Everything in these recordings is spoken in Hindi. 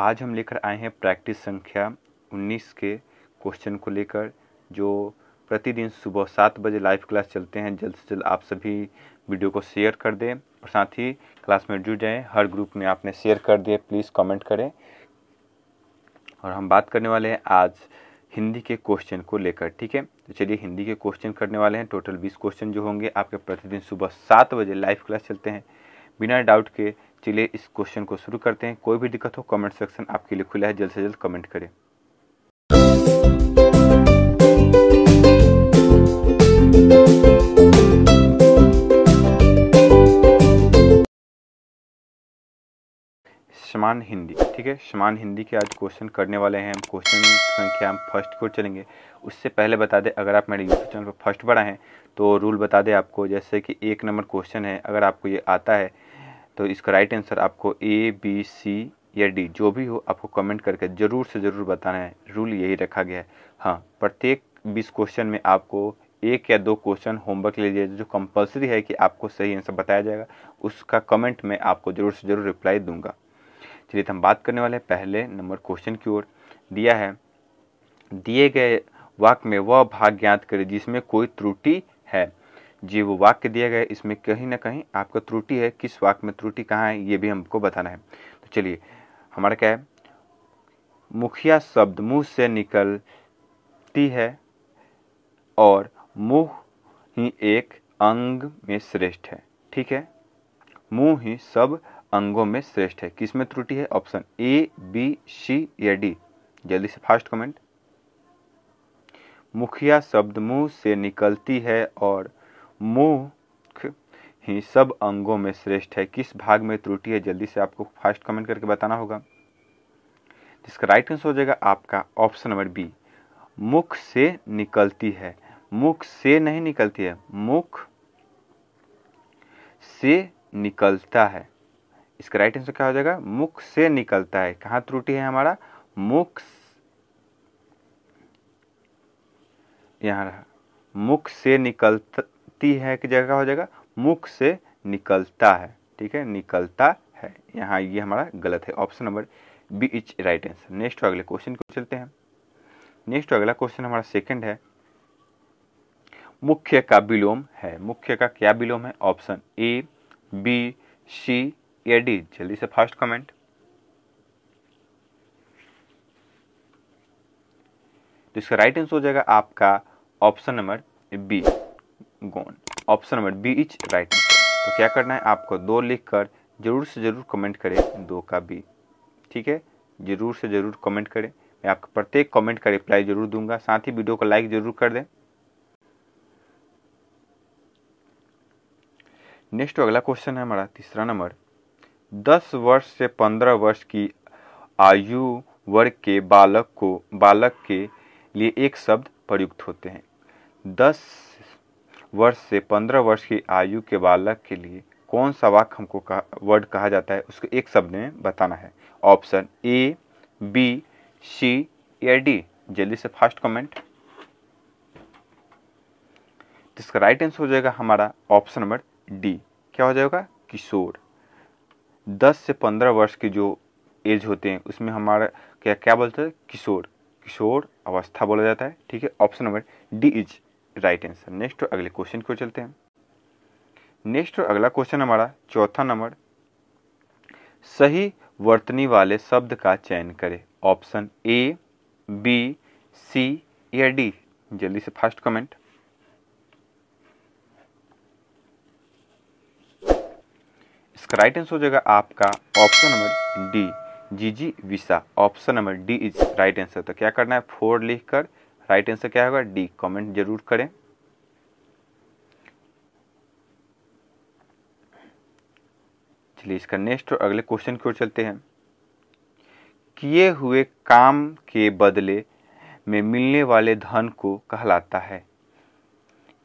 आज हम लेकर आए हैं प्रैक्टिस संख्या 19 के क्वेश्चन को लेकर जो प्रतिदिन सुबह सात बजे लाइव क्लास चलते हैं जल्द से जल्द आप सभी वीडियो को शेयर कर दें और साथ ही क्लास में जुड़ जाएं हर ग्रुप में आपने शेयर कर दिए प्लीज़ कमेंट करें और हम बात करने वाले हैं आज हिंदी के क्वेश्चन को लेकर ठीक है तो चलिए हिंदी के क्वेश्चन करने वाले हैं टोटल बीस क्वेश्चन जो होंगे आपके प्रतिदिन सुबह सात बजे लाइव क्लास चलते हैं बिना डाउट के चलिए इस क्वेश्चन को शुरू करते हैं कोई भी दिक्कत हो कमेंट सेक्शन आपके लिए खुला है जल्द से जल्द कमेंट करें समान हिंदी ठीक है समान हिंदी के आज क्वेश्चन करने वाले हैं हम क्वेश्चन संख्या हम फर्स्ट को चलेंगे उससे पहले बता दें अगर आप मेरे यूट्यूब चैनल पर फर्स्ट बढ़ा हैं तो रूल बता दें आपको जैसे कि एक नंबर क्वेश्चन है अगर आपको ये आता है तो इसका राइट आंसर आपको ए बी सी या डी जो भी हो आपको कमेंट करके ज़रूर से ज़रूर बताना है रूल यही रखा गया है हाँ प्रत्येक बीस क्वेश्चन में आपको एक या दो क्वेश्चन होमवर्क ले लीजिए जो कंपलसरी है कि आपको सही आंसर बताया जाएगा उसका कमेंट मैं आपको ज़रूर से ज़रूर रिप्लाई दूंगा चलिए तो हम बात करने वाले हैं पहले नंबर क्वेश्चन की ओर दिया है दिए गए वाक्य में वह भाग ज्ञात करें जिसमें कोई त्रुटि है जी वो वाक्य दिया गया इसमें कहीं ना कहीं आपका त्रुटि है किस वाक्य में त्रुटि कहाँ है ये भी हमको बताना है तो चलिए हमारा क्या है मुखिया शब्द मुंह से निकलती है और मुँह ही एक अंग में श्रेष्ठ है ठीक है मुंह ही सब अंगों में श्रेष्ठ है किस में त्रुटि है ऑप्शन ए बी सी या डी जल्दी से फास्ट कमेंट मुखिया शब्द मुंह से निकलती है और मुख ही सब अंगों में श्रेष्ठ है किस भाग में त्रुटि है जल्दी से आपको फास्ट कमेंट करके बताना होगा जिसका राइट आंसर हो जाएगा आपका ऑप्शन नंबर बी मुख से निकलती है मुख से नहीं निकलती है मुख से निकलता है इसका राइट आंसर क्या हो जाएगा मुख से निकलता है कहां त्रुटि है हमारा मुख यहां रहा मुख से निकलता निकलती है कि जगह हो जाएगा मुख से निकलता है ठीक है निकलता है यहाँ ये हमारा गलत है option number B is right answer next अगले क्वेश्चन को चलते हैं नेक्स्ट अगला क्वेश्चन हमारा सेकंड है मुख्य का विलोम है मुख्य का क्या विलोम है ऑप्शन ए बी सी या डी जल्दी से फर्स्ट कमेंट तो इसका राइट आंसर हो जाएगा आपका ऑप्शन नंबर बी गोन option number B is right answer तो क्या करना है आपको दो लिख कर जरूर से जरूर कमेंट करें दो का बी ठीक है जरूर से जरूर कमेंट करें मैं आपको प्रत्येक कमेंट का रिप्लाई जरूर दूंगा साथ ही वीडियो को लाइक जरूर कर दें नेक्स्ट अगला क्वेश्चन है हमारा तीसरा नंबर दस वर्ष से पंद्रह वर्ष की आयु वर्ग के बालक को बालक के लिए एक शब्द प्रयुक्त होते हैं दस वर्ष से पंद्रह वर्ष की आयु के बालक के लिए कौन सा वाक्य हमको कहा वर्ड कहा जाता है उसको एक शब्द में बताना है ऑप्शन ए बी सी या डी जल्दी से फास्ट कमेंट तो इसका राइट आंसर हो जाएगा हमारा ऑप्शन नंबर डी क्या हो जाएगा किशोर दस से पंद्रह वर्ष की जो एज होते हैं उसमें हमारा क्या क्या बोलते हैं किशोर किशोर अवस्था बोला जाता है ठीक है option number D is right answer next अगले क्वेश्चन को चलते हैं नेक्स्ट अगला क्वेश्चन हमारा चौथा नंबर सही वर्तनी वाले शब्द का चयन करें ऑप्शन ए बी सी या डी जल्दी से फर्स्ट कमेंट इसका राइट आंसर हो जाएगा आपका ऑप्शन नंबर डी जी जी विसा option number D is right answer तो क्या करना है फोर लिखकर राइट आंसर क्या होगा डी कमेंट जरूर करें चलिए इसका नेक्स्ट और अगले क्वेश्चन की ओर चलते हैं किए हुए काम के बदले में मिलने वाले धन को कहलाता है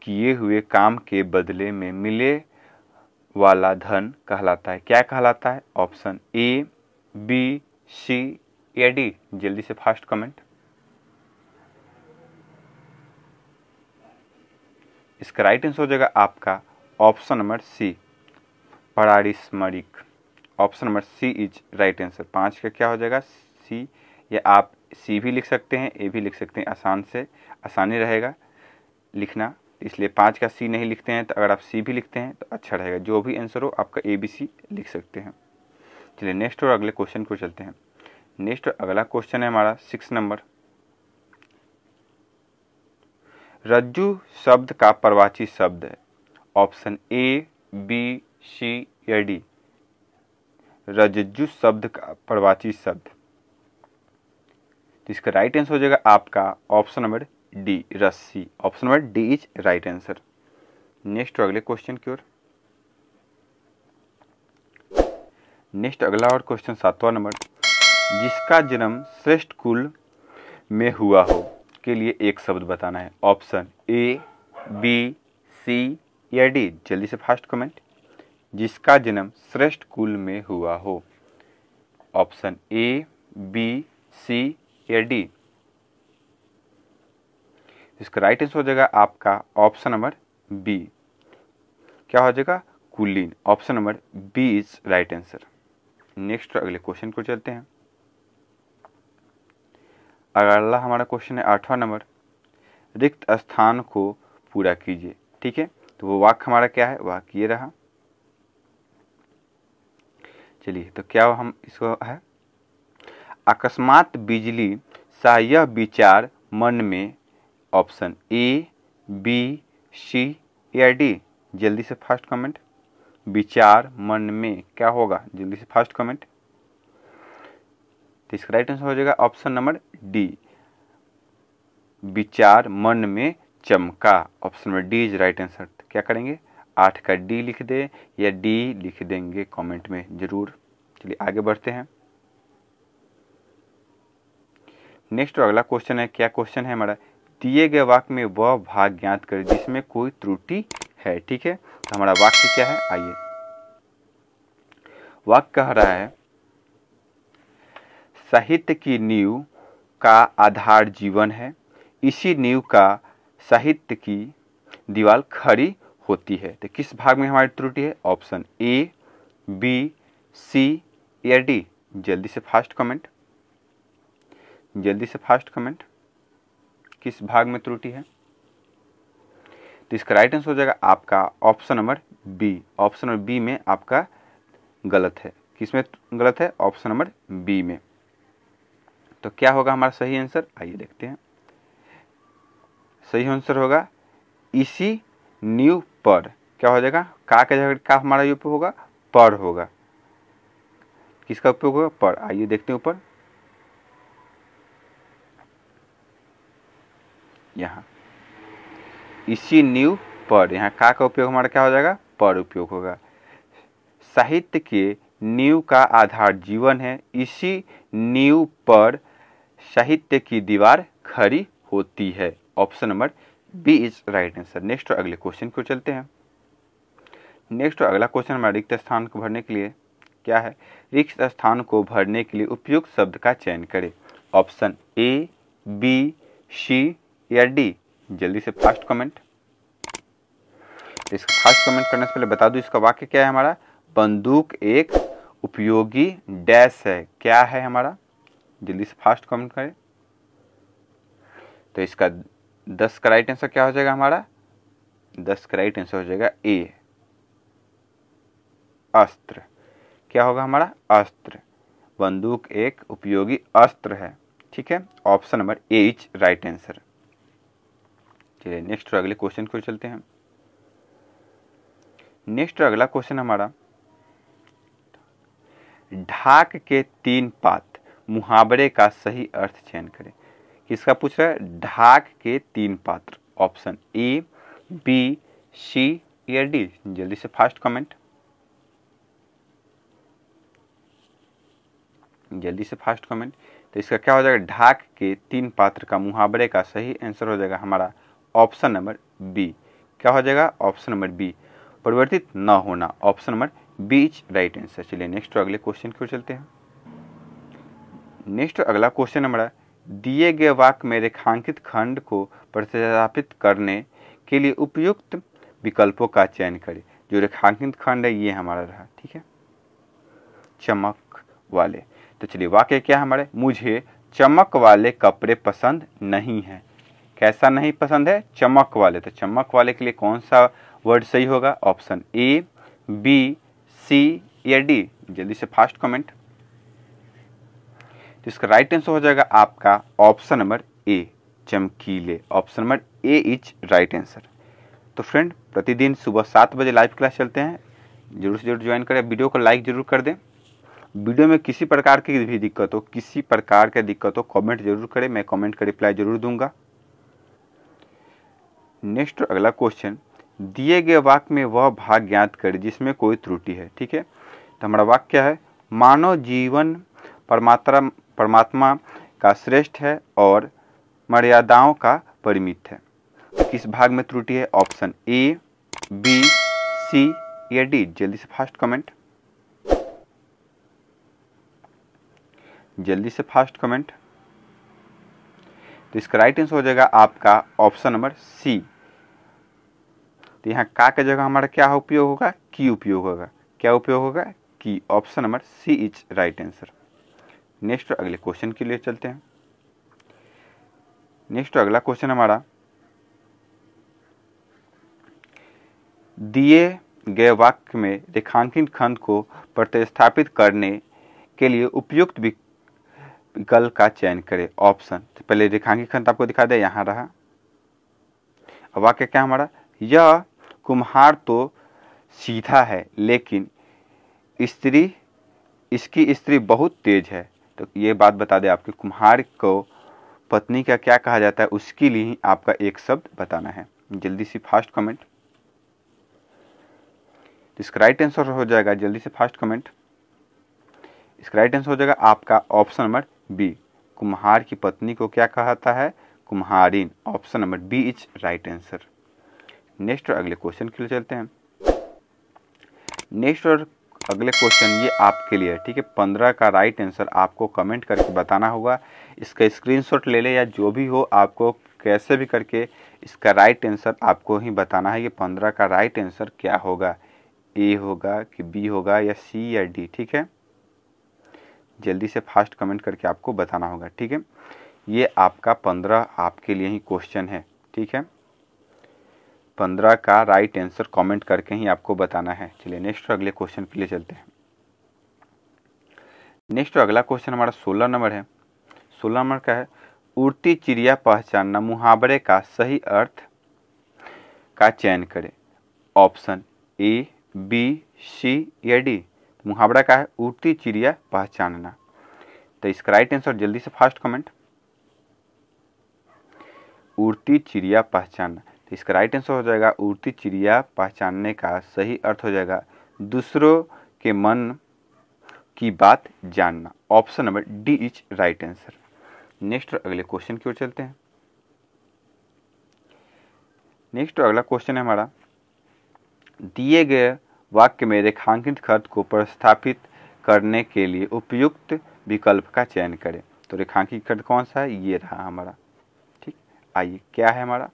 किए हुए काम के बदले में मिले वाला धन कहलाता है क्या कहलाता है ऑप्शन ए बी सी या डी जल्दी से फास्ट कमेंट इसका राइट आंसर हो जाएगा आपका ऑप्शन नंबर सी पारिस्मरिक option number C is right answer पाँच का क्या हो जाएगा सी या आप सी भी लिख सकते हैं ए भी लिख सकते हैं आसान से आसानी रहेगा लिखना इसलिए पाँच का सी नहीं लिखते हैं तो अगर आप सी भी लिखते हैं तो अच्छा रहेगा जो भी आंसर हो आपका ए बी सी लिख सकते हैं चलिए नेक्स्ट और अगले क्वेश्चन को चलते हैं नेक्स्ट और अगला क्वेश्चन है हमारा सिक्स नंबर रज्जु शब्द का प्रवाची शब्द है ऑप्शन ए बी सी या डी रज्जु शब्द का प्रवाची शब्द तो इसका राइट आंसर हो जाएगा आपका ऑप्शन नंबर डी रस्सी option number D is right answer next अगले क्वेश्चन की ओर नेक्स्ट अगला और क्वेश्चन सातवां नंबर जिसका जन्म श्रेष्ठ कुल में हुआ हो इसके लिए एक शब्द बताना है ऑप्शन ए बी सी या डी जल्दी से फास्ट कमेंट जिसका जन्म श्रेष्ठ कुल में हुआ हो ऑप्शन ए बी सी या डी इसका राइट आंसर हो जाएगा आपका ऑप्शन नंबर बी क्या हो जाएगा कुलीन option number B is right answer next अगले क्वेश्चन को चलते हैं अगला हमारा क्वेश्चन है आठवां नंबर रिक्त स्थान को पूरा कीजिए ठीक है तो वो वाक्य हमारा क्या है वाक्य ये रहा चलिए तो क्या हम इसको है अकस्मात बिजली सा यह विचार मन में ऑप्शन ए बी सी या डी जल्दी से फर्स्ट कमेंट विचार मन में क्या होगा जल्दी से फर्स्ट कमेंट तो इसका राइट आंसर हो जाएगा ऑप्शन नंबर डी विचार मन में चमका option number D is right answer क्या करेंगे आठ का डी लिख दे या डी लिख देंगे कमेंट में जरूर चलिए आगे बढ़ते हैं नेक्स्ट अगला क्वेश्चन है क्या क्वेश्चन है हमारा दिए गए वाक्य में वह भाग ज्ञात करे जिसमें कोई त्रुटि है ठीक है तो हमारा वाक्य क्या है आइए वाक्य कह रहा है साहित्य की नींव का आधार जीवन है इसी नींव का साहित्य की दीवार खड़ी होती है तो किस भाग में हमारी त्रुटि है ऑप्शन ए बी सी या डी जल्दी से फास्ट कमेंट जल्दी से फास्ट कमेंट किस भाग में त्रुटि है तो इसका राइट आंसर हो जाएगा आपका option number B option number B में आपका गलत है किस में गलत है ऑप्शन नंबर बी में तो क्या होगा हमारा सही आंसर आइए देखते हैं सही आंसर होगा इसी न्यू पर क्या हो जाएगा का के जगह का हमारा उपयोग होगा पर होगा किसका उपयोग होगा पर आइए देखते हैं ऊपर यहां इसी न्यू पर यहाँ का का उपयोग हमारा क्या हो जाएगा पर उपयोग होगा साहित्य के न्यू का आधार जीवन है इसी न्यू पर साहित्य की दीवार खड़ी होती है option number B is right answer next और अगले क्वेश्चन को चलते हैं नेक्स्ट और अगला क्वेश्चन हमारे रिक्त स्थान को भरने के लिए क्या है रिक्त स्थान को भरने के लिए उपयुक्त शब्द का चयन करें ऑप्शन ए बी सी या डी जल्दी से फास्ट कमेंट इसका फास्ट कमेंट करने से पहले बता दूं इसका वाक्य क्या है हमारा बंदूक एक उपयोगी डैश है क्या है हमारा जल्दी से फास्ट कमेंट करें तो इसका दस का राइट आंसर क्या हो जाएगा हमारा दस का राइट आंसर हो जाएगा ए अस्त्र क्या होगा हमारा अस्त्र बंदूक एक उपयोगी अस्त्र है ठीक है option number A is right answer चलिए नेक्स्ट और अगले क्वेश्चन को चलते हैं नेक्स्ट अगला क्वेश्चन हमारा ढाक के तीन पात मुहावरे का सही अर्थ चयन करें किसका पूछ रहा है ढाक के तीन पात्र ऑप्शन ए बी सी या डी जल्दी से फास्ट कमेंट जल्दी से फास्ट कमेंट तो इसका क्या हो जाएगा ढाक के तीन पात्र का मुहावरे का सही आंसर हो जाएगा हमारा ऑप्शन नंबर बी क्या हो जाएगा ऑप्शन नंबर बी परिवर्तित न होना option number B is right answer चलिए नेक्स्ट अगले क्वेश्चन की ओर चलते हैं नेक्स्ट अगला क्वेश्चन नंबर है दिए गए वाक्य में रेखांकित खंड को प्रतिस्थापित करने के लिए उपयुक्त विकल्पों का चयन करें जो रेखांकित खंड है ये हमारा रहा ठीक है चमक वाले तो चलिए वाक्य क्या हमारे मुझे चमक वाले कपड़े पसंद नहीं है कैसा नहीं पसंद है चमक वाले तो चमक वाले के लिए कौन सा वर्ड सही होगा ऑप्शन ए बी सी या डी जल्दी से फास्ट कमेंट तो इसका राइट आंसर हो जाएगा आपका ऑप्शन नंबर ए चमकीले option number A is right answer तो फ्रेंड प्रतिदिन सुबह सात बजे लाइव क्लास चलते हैं जरूर से जरूर ज्वाइन करें वीडियो को लाइक जरूर कर दें वीडियो में किसी प्रकार की भी दिक्कत हो किसी प्रकार की दिक्कत हो कॉमेंट जरूर करें मैं कॉमेंट का रिप्लाई जरूर दूंगा नेक्स्ट अगला क्वेश्चन दिए गए वाक्य में वह भाग ज्ञात करें जिसमें कोई त्रुटि है ठीक है तो हमारा वाक्य क्या है मानव जीवन परमात्रा परमात्मा का श्रेष्ठ है और मर्यादाओं का परिमित है किस भाग में त्रुटि है ऑप्शन ए बी सी या डी जल्दी से फास्ट कमेंट जल्दी से फास्ट कमेंट तो इसका राइट आंसर हो जाएगा आपका ऑप्शन नंबर सी तो यहाँ का के जगह हमारा क्या उपयोग होगा की उपयोग होगा क्या उपयोग होगा की option number C is right answer next अगले क्वेश्चन के लिए चलते हैं नेक्स्ट अगला क्वेश्चन हमारा दिए गए वाक्य में रेखांकित खंड को प्रतिस्थापित करने के लिए उपयुक्त विकल्प का चयन करें ऑप्शन तो पहले रेखांकित खंड आपको दिखा दे यहाँ रहा वाक्य क्या हमारा यह कुम्हार तो सीधा है लेकिन स्त्री इसकी स्त्री बहुत तेज है तो ये बात बता दें आपके कुम्हार को पत्नी का क्या कहा जाता है उसके लिए ही आपका एक शब्द बताना है जल्दी से फास्ट कमेंट इसका राइट आंसर हो जाएगा जल्दी से फास्ट कमेंट इसका राइट आंसर हो जाएगा आपका ऑप्शन नंबर बी कुम्हार की पत्नी को क्या कहाता है कुम्हारिन option number B is right answer next और अगले क्वेश्चन के लिए चलते हैं नेक्स्ट और अगले क्वेश्चन ये आपके लिए है ठीक है पंद्रह का राइट आंसर आपको कमेंट करके बताना होगा इसका स्क्रीनशॉट ले ले या जो भी हो आपको कैसे भी करके इसका राइट आंसर आपको ही बताना है कि पंद्रह का राइट आंसर क्या होगा ए होगा कि बी होगा या सी या डी ठीक है जल्दी से फास्ट कमेंट करके आपको बताना होगा ठीक है ये आपका पंद्रह आपके लिए ही क्वेश्चन है ठीक है पंद्रह का राइट आंसर कमेंट करके ही आपको बताना है चलिए नेक्स्ट अगले क्वेश्चन के लिए चलते हैं नेक्स्ट अगला क्वेश्चन हमारा सोलह नंबर है सोलह नंबर का है उड़ती चिड़िया पहचानना मुहावरे का सही अर्थ का चयन करें ऑप्शन ए बी सी या डी मुहावरा का है उड़ती चिड़िया पहचानना तो इसका राइट आंसर जल्दी से फास्ट कमेंट उड़ती चिड़िया पहचानना तो इसका राइट आंसर हो जाएगा उड़ती चिड़िया पहचानने का सही अर्थ हो जाएगा दूसरों के मन की बात जानना option number D is right answer next और अगले क्वेश्चन की ओर चलते हैं नेक्स्ट और अगला क्वेश्चन है हमारा दिए गए वाक्य में रेखांकित खर्च को प्रस्थापित करने के लिए उपयुक्त विकल्प का चयन करें तो रेखांकित खर्च कौन सा है ये रहा हमारा ठीक आइए क्या है हमारा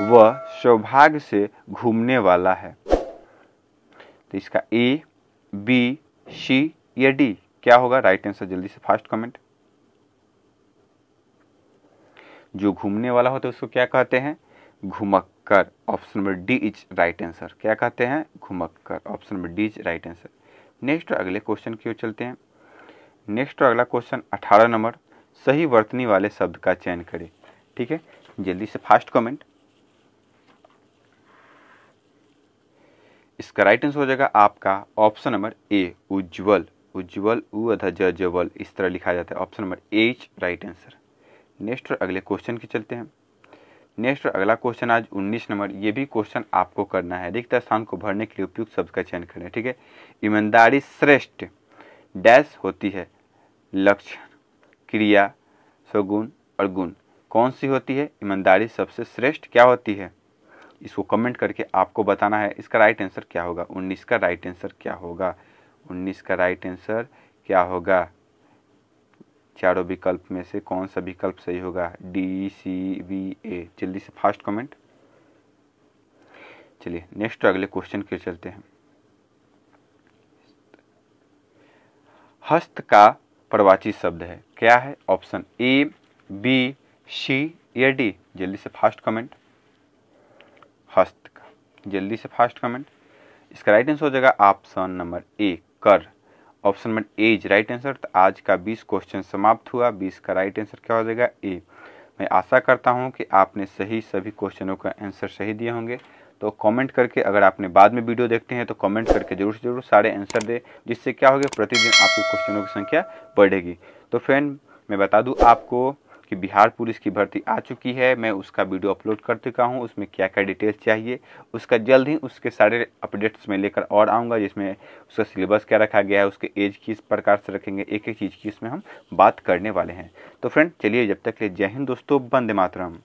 वह सौभाग्य से घूमने वाला है तो इसका ए बी सी या डी क्या होगा राइट आंसर जल्दी से फास्ट कमेंट जो घूमने वाला होता है उसको क्या कहते हैं घुमक्कर option number D is right answer क्या कहते हैं घुमक्कर option number D is right answer next अगले क्वेश्चन की ओर चलते हैं नेक्स्ट और अगला क्वेश्चन अठारह नंबर सही वर्तनी वाले शब्द का चयन करें ठीक है जल्दी से फास्ट कमेंट इसका राइट आंसर हो जाएगा आपका ऑप्शन नंबर ए उज्ज्वल उज्ज्वल उ अधा जवल इस तरह लिखा जाता है option number H right answer next और अगले क्वेश्चन के चलते हैं नेक्स्ट और अगला क्वेश्चन आज 19 नंबर ये भी क्वेश्चन आपको करना है रिक्त स्थान को भरने के लिए उपयुक्त शब्द का चयन करें ठीक है ईमानदारी श्रेष्ठ डैश होती है लक्षण क्रिया स्वगुण और गुण कौन सी होती है ईमानदारी सबसे श्रेष्ठ क्या होती है इसको कमेंट करके आपको बताना है इसका राइट आंसर क्या होगा उन्नीस का राइट आंसर क्या होगा उन्नीस का राइट आंसर क्या होगा चारों विकल्प में से कौन सा विकल्प सही होगा डी सी बी ए जल्दी से फास्ट कमेंट चलिए नेक्स्ट तो अगले क्वेश्चन के चलते हैं हस्त का प्रवाची शब्द है क्या है ऑप्शन ए बी सी या डी जल्दी से फास्ट कमेंट हस्त का जल्दी से फास्ट कमेंट इसका राइट आंसर हो जाएगा ऑप्शन नंबर ए कर option number A is right answer तो आज का बीस क्वेश्चन समाप्त हुआ बीस का राइट आंसर क्या हो जाएगा ए मैं आशा करता हूँ कि आपने सही सभी क्वेश्चनों का आंसर सही दिए होंगे तो कमेंट करके अगर आपने बाद में वीडियो देखते हैं तो कमेंट करके जरूर से जरूर सारे आंसर दें जिससे क्या होगा प्रतिदिन आपके क्वेश्चनों की संख्या बढ़ेगी तो फ्रेंड मैं बता दूँ आपको कि बिहार पुलिस की भर्ती आ चुकी है मैं उसका वीडियो अपलोड कर चुका हूँ उसमें क्या क्या डिटेल्स चाहिए उसका जल्द ही उसके सारे अपडेट्स में लेकर और आऊँगा जिसमें उसका सिलेबस क्या रखा गया है उसके एज किस प्रकार से रखेंगे एक एक चीज़ की इसमें हम बात करने वाले हैं तो फ्रेंड चलिए जब तक के जय हिंद दोस्तों बंदे मातरम